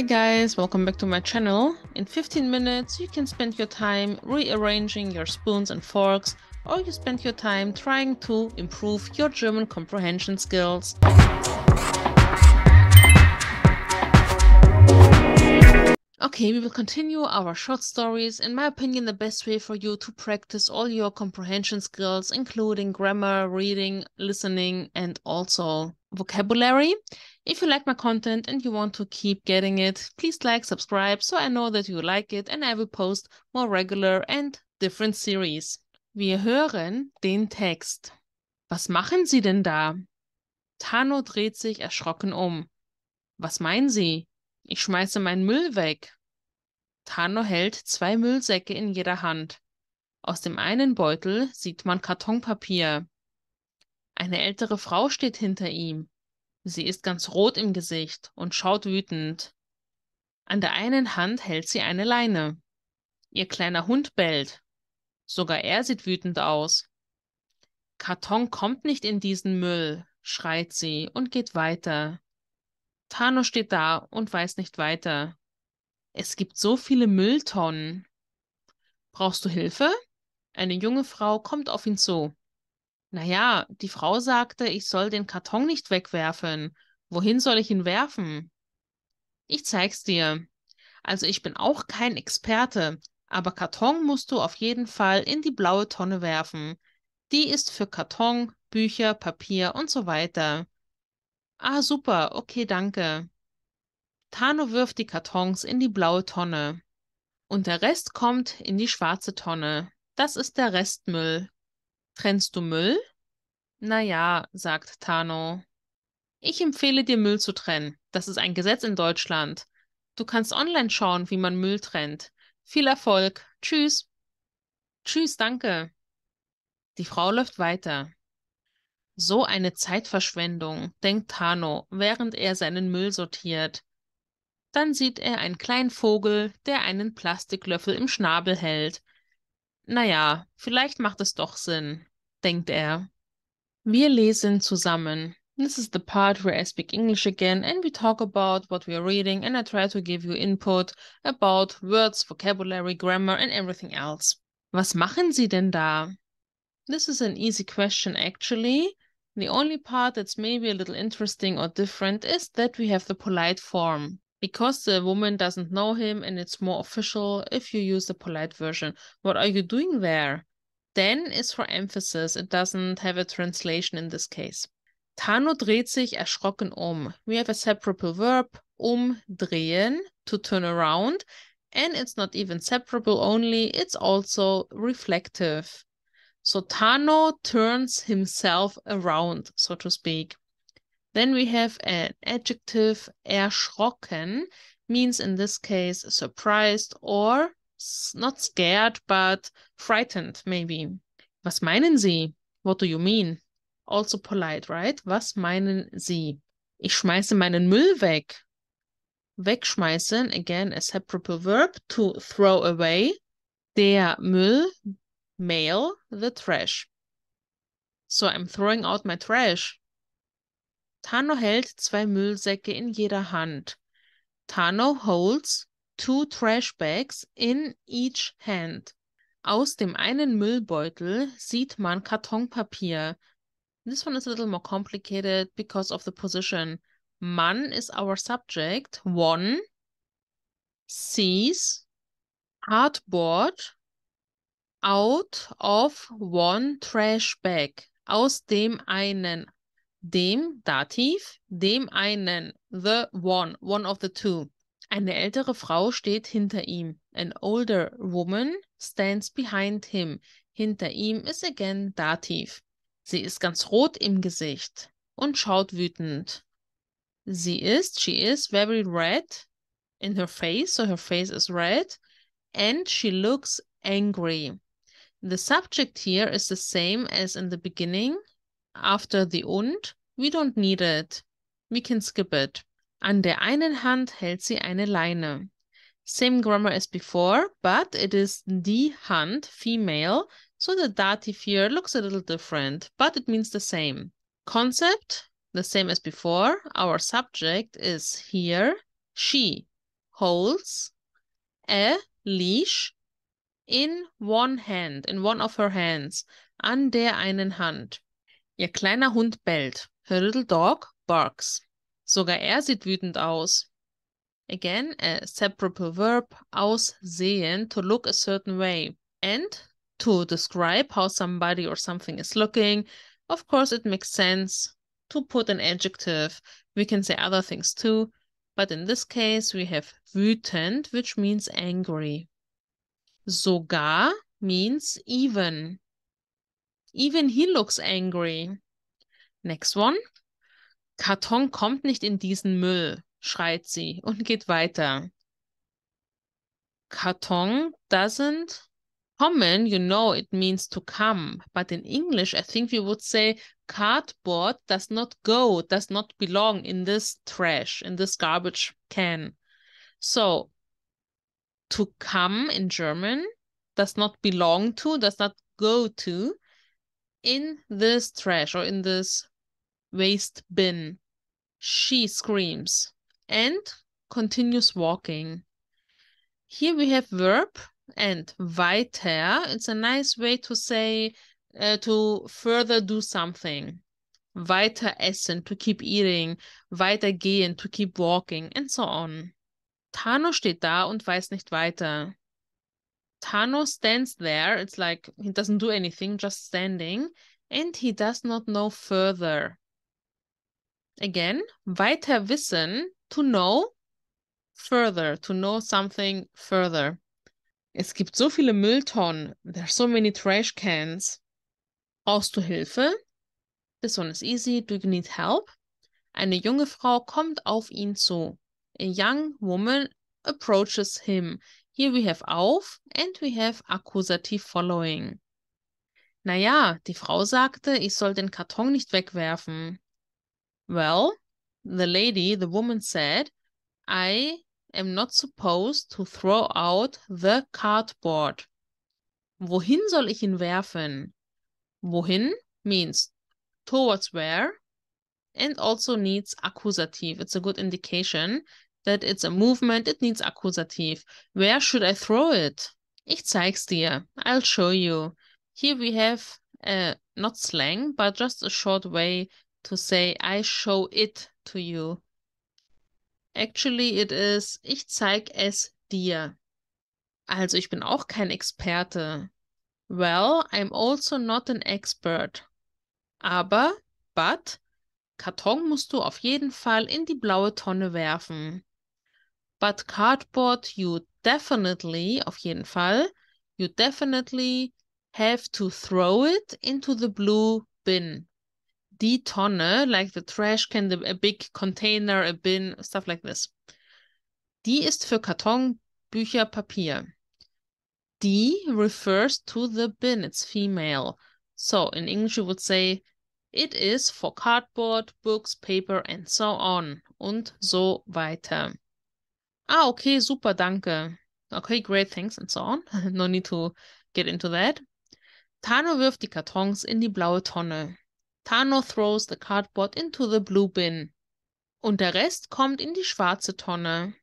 Hi guys, welcome back to my channel. In 15 minutes you can spend your time rearranging your spoons and forks or you spend your time trying to improve your German comprehension skills. Okay, we will continue our short stories. In my opinion, the best way for you to practice all your comprehension skills, including grammar, reading, listening, and also vocabulary. If you like my content and you want to keep getting it, please like, subscribe so I know that you like it and I will post more regular and different series. Wir hören den Text. Was machen Sie denn da? Tano dreht sich erschrocken um. Was meinen Sie? Ich schmeiße meinen Müll weg. Tano hält zwei Müllsäcke in jeder Hand. Aus dem einen Beutel sieht man Kartonpapier. Eine ältere Frau steht hinter ihm. Sie ist ganz rot im Gesicht und schaut wütend. An der einen Hand hält sie eine Leine. Ihr kleiner Hund bellt. Sogar er sieht wütend aus. Karton kommt nicht in diesen Müll, schreit sie und geht weiter. Thanos steht da und weiß nicht weiter. Es gibt so viele Mülltonnen. Brauchst du Hilfe? Eine junge Frau kommt auf ihn zu. Naja, die Frau sagte, ich soll den Karton nicht wegwerfen. Wohin soll ich ihn werfen? Ich zeig's dir. Also ich bin auch kein Experte, aber Karton musst du auf jeden Fall in die blaue Tonne werfen. Die ist für Karton, Bücher, Papier und so weiter. Ah, super, okay, danke. Tano wirft die Kartons in die blaue Tonne. Und der Rest kommt in die schwarze Tonne. Das ist der Restmüll. Trennst du Müll? Na ja, sagt Tano. Ich empfehle dir, Müll zu trennen. Das ist ein Gesetz in Deutschland. Du kannst online schauen, wie man Müll trennt. Viel Erfolg. Tschüss. Tschüss, danke. Die Frau läuft weiter. So eine Zeitverschwendung, denkt Tano, während er seinen Müll sortiert. Dann sieht er einen kleinen Vogel, der einen Plastiklöffel im Schnabel hält. Naja, vielleicht macht es doch Sinn, denkt er. Wir lesen zusammen. This is the part where I speak English again and we talk about what we are reading and I try to give you input about words, vocabulary, grammar and everything else. Was machen Sie denn da? This is an easy question actually. The only part that's maybe a little interesting or different is that we have the polite form. Because the woman doesn't know him and it's more official if you use the polite version. What are you doing there? Then is for emphasis. It doesn't have a translation in this case. Tano dreht sich erschrocken um. We have a separable verb, umdrehen, to turn around. And it's not even separable only, it's also reflective. So Tano turns himself around, so to speak. Then we have an adjective erschrocken, means in this case surprised or not scared, but frightened, maybe. Was meinen Sie? What do you mean? Also polite, right? Was meinen Sie? Ich schmeiße meinen Müll weg. Wegschmeißen, again a separable verb, to throw away. Der Müll, mail the trash. So I'm throwing out my trash. Tano hält zwei Müllsäcke in jeder Hand. Tano holds two trash bags in each hand. Aus dem einen Müllbeutel sieht man Kartonpapier. This one is a little more complicated because of the position. Man is our subject. One sees cardboard out of one trash bag. Aus dem einen dem Dativ, dem einen the one, one of the two. Eine ältere Frau steht hinter ihm. An older woman stands behind him. Hinter ihm ist again Dativ. Sie ist ganz rot im Gesicht und schaut wütend. Sie ist, she is very red in her face, so her face is red, and she looks angry. The subject here is the same as in the beginning. After the und, we don't need it. We can skip it. An der einen Hand hält sie eine Leine. Same grammar as before, but it is die Hand, female, so the dative here looks a little different, but it means the same. Concept, the same as before. Our subject is here. She holds a leash in one hand, in one of her hands, an der einen Hand. Ihr kleiner Hund bellt. Her little dog barks. Sogar er sieht wütend aus. Again, a separable verb, aussehen, to look a certain way. And to describe how somebody or something is looking, of course, it makes sense to put an adjective. We can say other things too, but in this case, we have wütend, which means angry. Sogar means even. Even he looks angry. Next one. Karton kommt nicht in diesen Müll, schreit sie und geht weiter. Karton doesn't in, you know it means to come. But in English, I think we would say cardboard does not go, does not belong in this trash, in this garbage can. So to come in German does not belong to, does not go to in this trash or in this waste bin. She screams and continues walking. Here we have verb and weiter. It's a nice way to say, uh, to further do something. Weiter essen, to keep eating. gehen to keep walking, and so on. Tano steht da und weiß nicht weiter. Tano stands there, it's like he doesn't do anything, just standing, and he does not know further. Again, weiter wissen, to know, further, to know something further. Es gibt so viele Mülltonnen, there are so many trash cans. Brauchst du Hilfe? This one is easy, do you need help? Eine junge Frau kommt auf ihn zu. a young woman approaches him. Here we have auf and we have accusative following. Naja, die Frau sagte, ich soll den Karton nicht wegwerfen. Well, the lady, the woman said, I am not supposed to throw out the cardboard. Wohin soll ich ihn werfen? Wohin means towards where and also needs accusative. It's a good indication that it's a movement, it needs Akkusativ. Where should I throw it? Ich zeig's dir. I'll show you. Here we have uh, not slang, but just a short way to say I show it to you. Actually, it is ich zeig es dir. Also, ich bin auch kein Experte. Well, I'm also not an expert. Aber, but, Karton musst du auf jeden Fall in die blaue Tonne werfen. But cardboard, you definitely, auf jeden Fall, you definitely have to throw it into the blue bin. Die Tonne, like the trash can, the, a big container, a bin, stuff like this. Die ist für Karton, Bücher, Papier. Die refers to the bin, it's female. So in English you would say, it is for cardboard, books, paper and so on. Und so weiter ah, okay, super, danke. Okay, great, thanks, and so on. no need to get into that. Tano wirft die Kartons in die blaue Tonne. Tano throws the cardboard into the blue bin. Und der Rest kommt in die schwarze Tonne.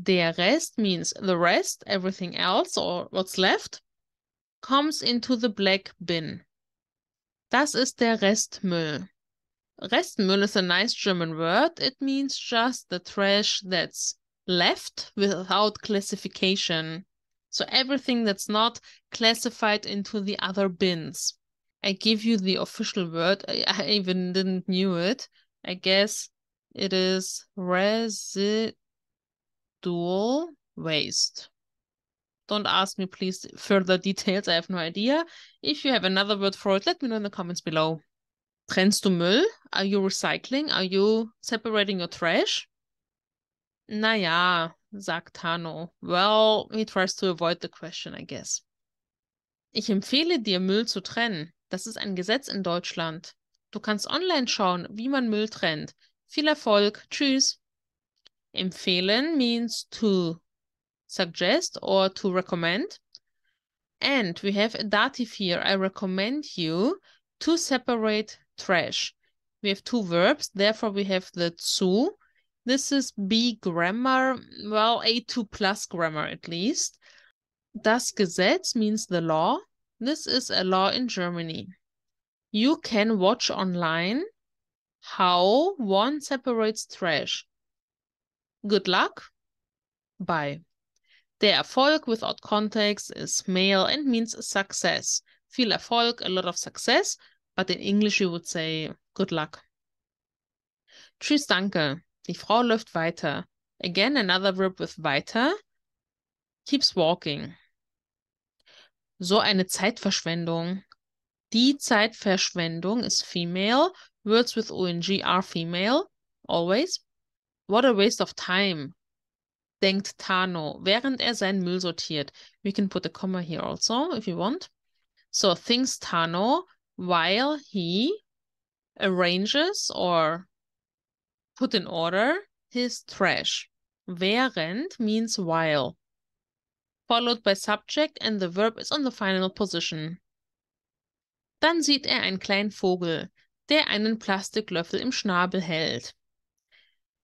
Der Rest means the rest, everything else or what's left, comes into the black bin. Das ist der Restmüll. Restmüll is a nice German word. It means just the trash that's left without classification. So everything that's not classified into the other bins. I give you the official word. I, I even didn't knew it. I guess it is residual waste. Don't ask me, please, further details. I have no idea. If you have another word for it, let me know in the comments below. Trennst du Müll? Are you recycling? Are you separating your trash? Naja, sagt Hanno. Well, he tries to avoid the question, I guess. Ich empfehle dir, Müll zu trennen. Das ist ein Gesetz in Deutschland. Du kannst online schauen, wie man Müll trennt. Viel Erfolg. Tschüss. Empfehlen means to suggest or to recommend. And we have a dative here. I recommend you to separate trash. We have two verbs, therefore we have the zu this is B grammar, well, A2 plus grammar at least. Das Gesetz means the law. This is a law in Germany. You can watch online how one separates trash. Good luck. Bye. Der Erfolg without context is male and means success. Viel Erfolg, a lot of success, but in English you would say good luck. Tschüss, danke. Die Frau läuft weiter. Again, another verb with weiter. Keeps walking. So eine Zeitverschwendung. Die Zeitverschwendung ist female. Words with ONG are female. Always. What a waste of time, denkt Tano, während er seinen Müll sortiert. We can put a comma here also, if you want. So, thinks Tano, while he arranges or put in order his trash. Während means while, followed by subject and the verb is on the final position. Dann sieht er einen kleinen Vogel, der einen Plastiklöffel im Schnabel hält.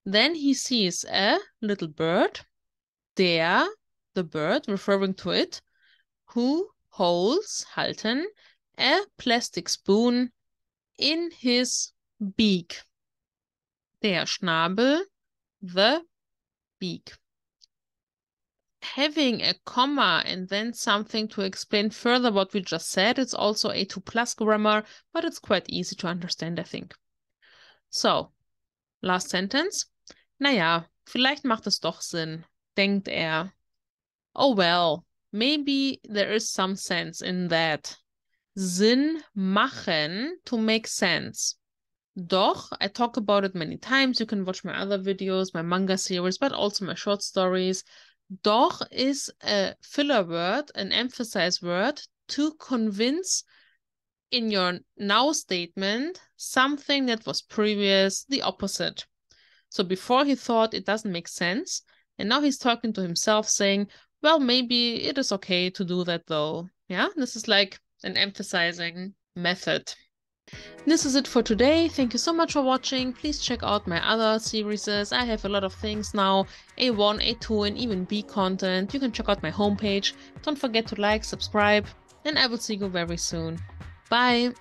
Then he sees a little bird, der, the bird, referring to it, who holds, halten, a plastic spoon in his beak der Schnabel, the beak. Having a comma and then something to explain further what we just said, it's also a 2 plus grammar, but it's quite easy to understand, I think. So, last sentence. Naja, vielleicht macht es doch Sinn, denkt er. Oh well, maybe there is some sense in that. Sinn machen, to make sense. Doch, I talk about it many times. You can watch my other videos, my manga series, but also my short stories. Doch is a filler word, an emphasized word to convince in your now statement something that was previous, the opposite. So before he thought it doesn't make sense, and now he's talking to himself saying, well, maybe it is okay to do that though. Yeah, this is like an emphasizing method. This is it for today. Thank you so much for watching. Please check out my other series. I have a lot of things now A1, A2, and even B content. You can check out my homepage. Don't forget to like, subscribe, and I will see you very soon. Bye!